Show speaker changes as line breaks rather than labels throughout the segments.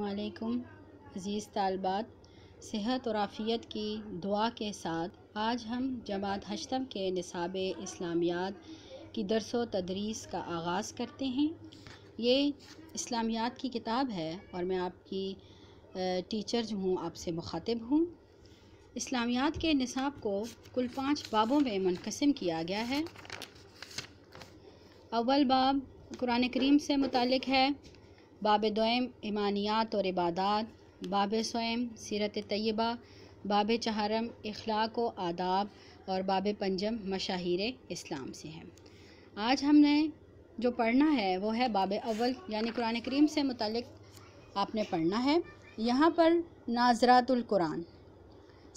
अल्लाम अज़ीज़ तलबात सेहत और आफ़ियत की दुआ के साथ आज हम जमात हशतम के नसाब इस्लामियात की दरस व तदरीस का आगाज़ करते हैं ये इस्लामियात की किताब है और मैं आपकी टीचर जो हूँ आपसे मुखातब हूँ इस्लामियात के निसाब को कुल पाँच बाबों में मुनकसम किया गया है अव्वल बाब कुरान करीम से मुतल है बाब दोम ईमानियात और इबादत बाब स्वयं सीरत तय्यबा बाब चहरम अखलाक व आदाब और बाब पंजम मशाहिर इस्लाम से हैं आज हमने जो पढ़ना है वो है बाब अव्वल यानी कुरान करीम से मुतल आपने पढ़ना है यहाँ पर नाजरातुल्कुरान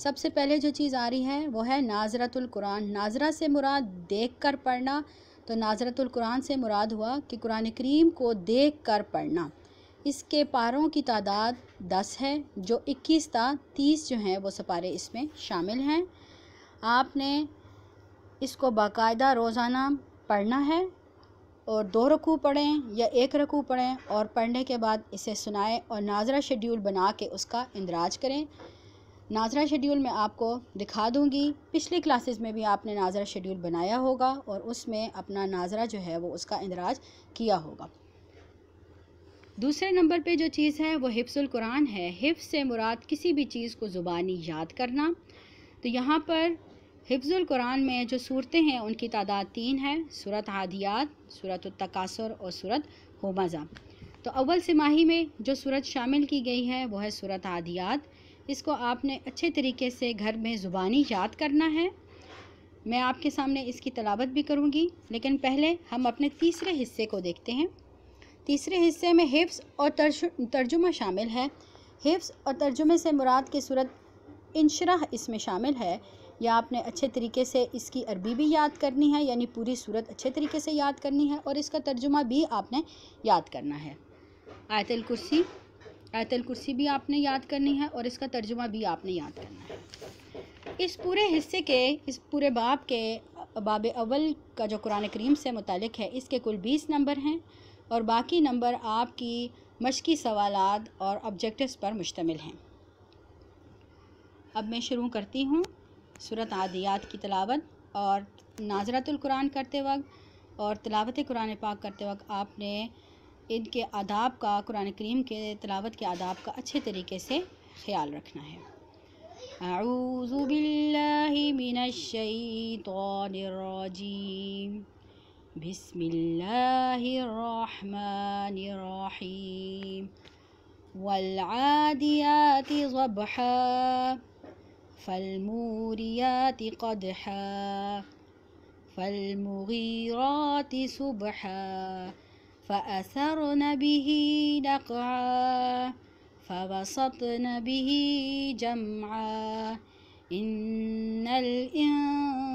सबसे पहले जो चीज़ आ रही है वो है नाजरतुल्कुरान नाजरा से मुराद देख कर पढ़ना तो नाजरतुल्कुरान से मुराद हुआ कि कुरान करीम को देख कर पढ़ना इसके पारों की तादाद दस है जो इक्कीस था तीस जो हैं वो सपारे इसमें शामिल हैं आपने इसको बाकायदा रोज़ाना पढ़ना है और दो रकू पढ़ें या एक रकू पढ़ें और पढ़ने के बाद इसे सुनाएं और नाजरा शेड्यूल बना के उसका इंदराज करें नाजरा शेड्यूल मैं आपको दिखा दूंगी पिछली क्लासेस में भी आपने नाजरा शेड्यूल बनाया होगा और उसमें अपना नाजरा जो है वो उसका इंदराज किया होगा दूसरे नंबर पे जो चीज़ है वो हिफ्सुल कुरान है हिफ्स से मुराद किसी भी चीज़ को ज़ुबानी याद करना तो यहाँ पर हिफ्जुल कुरान में जो सूरतें हैं उनकी तादाद तीन है सूरत आदियात सूरत तकासुर और सूरत होमज़ा तो अव्वल सिमाही में जो सूरत शामिल की गई है वह है सूरत आदियात इसको आपने अच्छे तरीके से घर में ज़ुबानी याद करना है मैं आपके सामने इसकी तलावत भी करूँगी लेकिन पहले हम अपने तीसरे हिस्से को देखते हैं तीसरे हिस्से में हिफ्स और तर्जुमा शामिल है हिफ्स और तर्जुमे से मुराद की सूरत इनशरा इसमें शामिल है या आपने अच्छे तरीके से इसकी अरबी भी याद करनी है यानी पूरी सूरत अच्छे तरीके से याद करनी है और इसका तर्जुमा भी आपने याद करना है आयतल कुर्सी आयतल कुर्सी भी आपने याद करनी है और इसका तर्जुमा भी आपने याद करना है इस पूरे हिस्से के इस पूरे बाब के बाब अव्वल का जो कुरान करीम से मुतल है इसके कुल बीस नंबर हैं और बाकी नंबर आपकी मशक़ी सवालात और ऑब्जेक्टिव्स पर मुश्तमिल हैं अब मैं शुरू करती हूँ सूरत आदियात की तलावत और कुरान करते वक्त और तलावत कुरान पाक करते वक्त आपने इनके आदाब का कुरान करीम के तलावत के आदाब का अच्छे तरीके से ख्याल रखना है الرجيم بسم الله الرحمن الرحيم والعاديات ضبحا فالموريات قدحا فالمغيرات سبحا فأثرن به نقعا فبسطن به جمعا إن الإنسان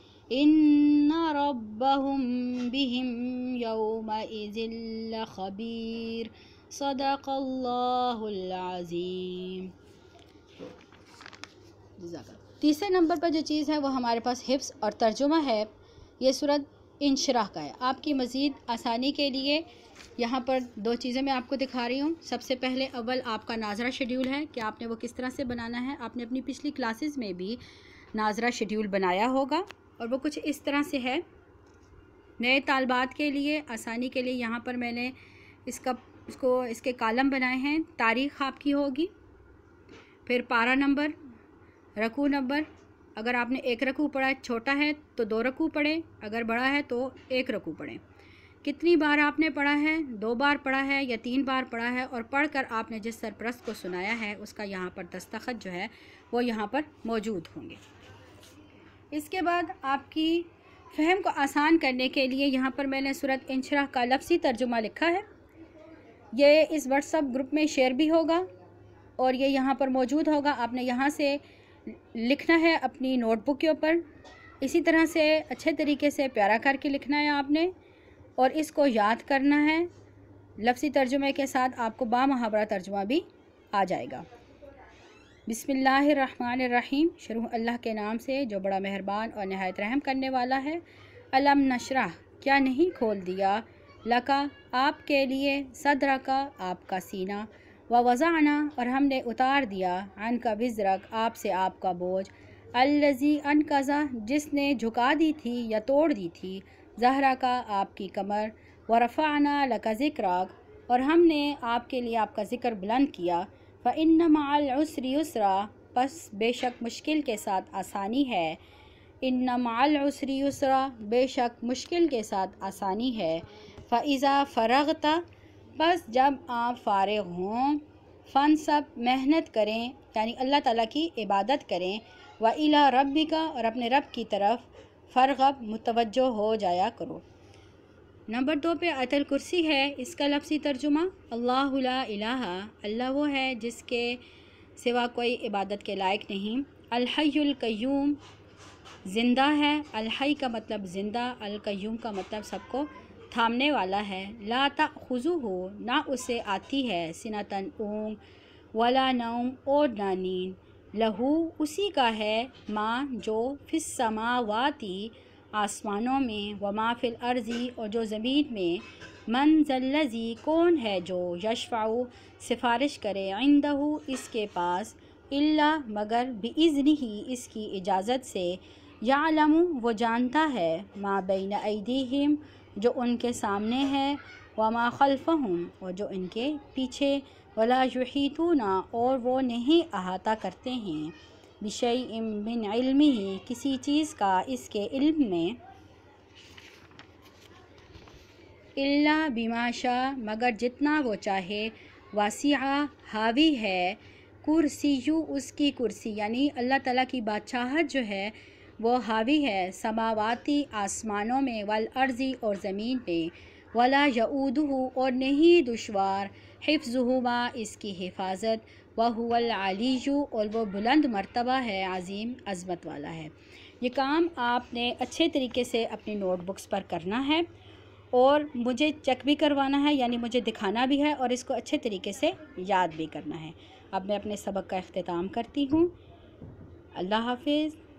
إن ربهم بهم يومئذ لخبير صدق الله العظيم तीसरे नंबर पर जो चीज़ है वो हमारे पास हिप्स और तर्जुमा है ये सूरत इनशराह का है आपकी मज़ीद आसानी के लिए यहाँ पर दो चीज़ें मैं आपको दिखा रही हूँ सबसे पहले अव्वल आपका नाजरा शेड्यूल है कि आपने वो किस तरह से बनाना है आपने अपनी पिछली क्लासेस में भी नाजरा शेड्यूल बनाया होगा और वो कुछ इस तरह से है नए तालबात के लिए आसानी के लिए यहाँ पर मैंने इसका इसको इसके कालम बनाए हैं तारीख आपकी होगी फिर पारा नंबर रकू नंबर अगर आपने एक रकू पढ़ा है छोटा है तो दो रकू पढ़ें अगर बड़ा है तो एक रकू पढ़ें कितनी बार आपने पढ़ा है दो बार पढ़ा है या तीन बार पढ़ा है और पढ़कर आपने जिस सरप्रस्त को सुनाया है उसका यहाँ पर दस्तखत जो है वो यहाँ पर मौजूद होंगे इसके बाद आपकी फहम को आसान करने के लिए यहाँ पर मैंने सूरत इंशरा का लफ्सी तर्जुमा लिखा है ये इस व्हाट्सअप ग्रुप में शेयर भी होगा और ये यहाँ पर मौजूद होगा आपने यहाँ से लिखना है अपनी नोटबुक के ऊपर इसी तरह से अच्छे तरीके से प्यारा करके लिखना है आपने और इसको याद करना है लफ्सी तर्जुमे के साथ आपको महावरा तर्जुमा भी आ जाएगा बिसमीम शुरू अल्लाह के नाम से जो बड़ा मेहरबान और नहायत रहम करने वाला है अलम नशरा क्या नहीं खोल दिया लका आपके लिए सदरा का आपका सीना व वज़ाना और हमने उतार दिया अन का विजरक आपसे आपका बोझ अल्लजी कज़ा जिसने झुका दी थी या तोड़ दी थी जहरा का आपकी कमर व रफ़ाना लका जिक्राग और हमने आपके लिए आपका ज़िक्र बुलंद किया फ़िन मालसरी उसरा बस बेशक मुश्किल के साथ आसानी है इन मालसरी उसरा बेशक मुश्किल के साथ आसानी है फ़ाइज़ा फ़रगता बस जब आप फारग हों फ़न सब मेहनत करें यानी अल्लाह ताला की इबादत करें व इला रब का और अपने रब की तरफ फ़रगब मुतवजो हो जाया करो नंबर दो पे अतल कुर्सी है इसका लफ्सी तर्जुमा अल्लाह अल्लाह वो है जिसके सिवा कोई इबादत के लायक नहीं अलहैक्यूम ज़िंदा है अलहै का मतलब ज़िंदा अलकयूम का मतलब सबको थामने वाला है लाता खुजू हो ना उसे आती है सिनातन ओम वला नौम और नानी लहू उसी का है माँ जो फिस समावाती आसमानों में व माफिल अर्ज़ी और जो ज़मीन में मनजल्लजी कौन है जो यशफ़ाऊ सिफारिश करे आइंदहू इसके पास इल्ला मगर भी इज़्न ही इसकी इजाज़त से यालम वो जानता है माँ बिन ऐदीम जो उनके सामने है व माँ खलफ़हम और जो इनके पीछे वला युहीतूना और वो नहीं अहाता करते हैं बिशई बिन इल्मी ही किसी चीज़ का इसके इल्म में इल्ला बिमाशा मगर जितना वो चाहे वासी हावी है कुर्सी यू उसकी कुर्सी यानी अल्लाह ताला की बादशाहत जो है वो हावी है समावाती आसमानों में वल अर्ज़ी और ज़मीन में वला यऊदहू और नहीं दुशवार हुमा इसकी हिफाजत वहुअलियु और वह बुलंद मरतबा है अजीम अज़मत वाला है ये काम आपने अच्छे तरीके से अपनी नोटबुक्स पर करना है और मुझे चेक भी करवाना है यानी मुझे दिखाना भी है और इसको अच्छे तरीके से याद भी करना है अब मैं अपने सबक का अख्ताम करती हूँ अल्लाह हाफिज़